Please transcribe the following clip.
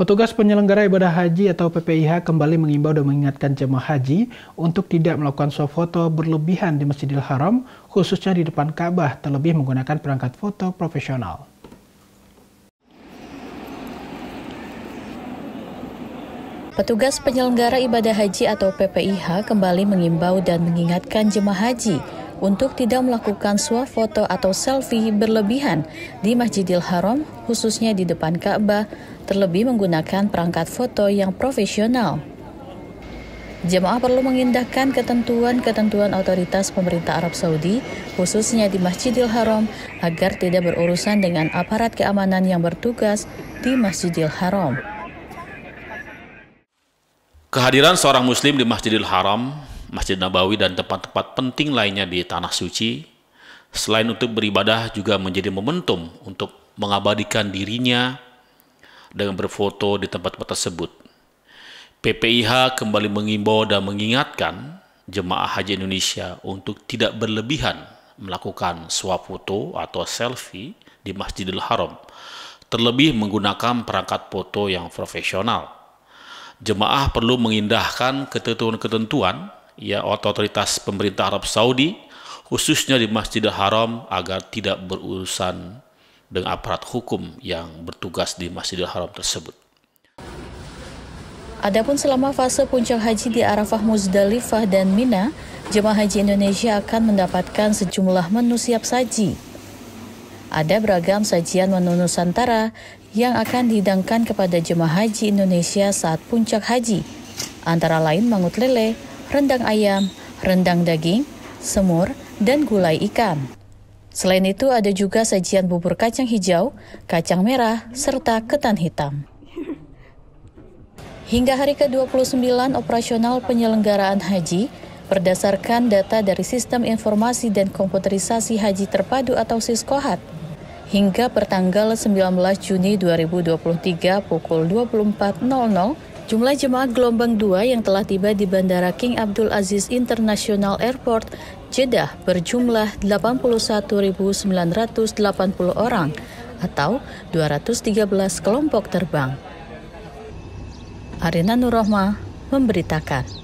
Petugas penyelenggara ibadah haji atau PPIH kembali mengimbau dan mengingatkan jemaah haji untuk tidak melakukan swafoto berlebihan di Masjidil Haram, khususnya di depan Ka'bah, terlebih menggunakan perangkat foto profesional. Petugas penyelenggara ibadah haji atau PPIH kembali mengimbau dan mengingatkan jemaah haji untuk tidak melakukan swafoto atau selfie berlebihan di Masjidil Haram, khususnya di depan Ka'bah, terlebih menggunakan perangkat foto yang profesional. Jemaah perlu mengindahkan ketentuan-ketentuan otoritas pemerintah Arab Saudi, khususnya di Masjidil Haram, agar tidak berurusan dengan aparat keamanan yang bertugas di Masjidil Haram. Kehadiran seorang muslim di Masjidil Haram Masjid Nabawi dan tempat-tempat penting lainnya di Tanah Suci, selain untuk beribadah juga menjadi momentum untuk mengabadikan dirinya dengan berfoto di tempat-tempat tersebut. PPIH kembali mengimbau dan mengingatkan jemaah haji Indonesia untuk tidak berlebihan melakukan swap foto atau selfie di Masjidil Haram, terlebih menggunakan perangkat foto yang profesional. Jemaah perlu mengindahkan ketentuan-ketentuan ya otoritas pemerintah Arab Saudi khususnya di Masjidil Haram agar tidak berurusan dengan aparat hukum yang bertugas di Masjidil Haram tersebut. Adapun selama fase puncak haji di Arafah Muzdalifah dan Mina, jemaah haji Indonesia akan mendapatkan sejumlah menu siap saji. Ada beragam sajian menu Nusantara yang akan dihidangkan kepada jemaah haji Indonesia saat puncak haji, antara lain mangut lele, rendang ayam, rendang daging, semur, dan gulai ikan. Selain itu ada juga sajian bubur kacang hijau, kacang merah, serta ketan hitam. Hingga hari ke-29 operasional penyelenggaraan haji, berdasarkan data dari Sistem Informasi dan Komputerisasi Haji Terpadu atau Siskohat, hingga pertanggal 19 Juni 2023 pukul 24.00, Jumlah jemaah gelombang 2 yang telah tiba di Bandara King Abdul Aziz International Airport, Jeddah berjumlah 81.980 orang atau 213 kelompok terbang. Arena Nurrahma memberitakan.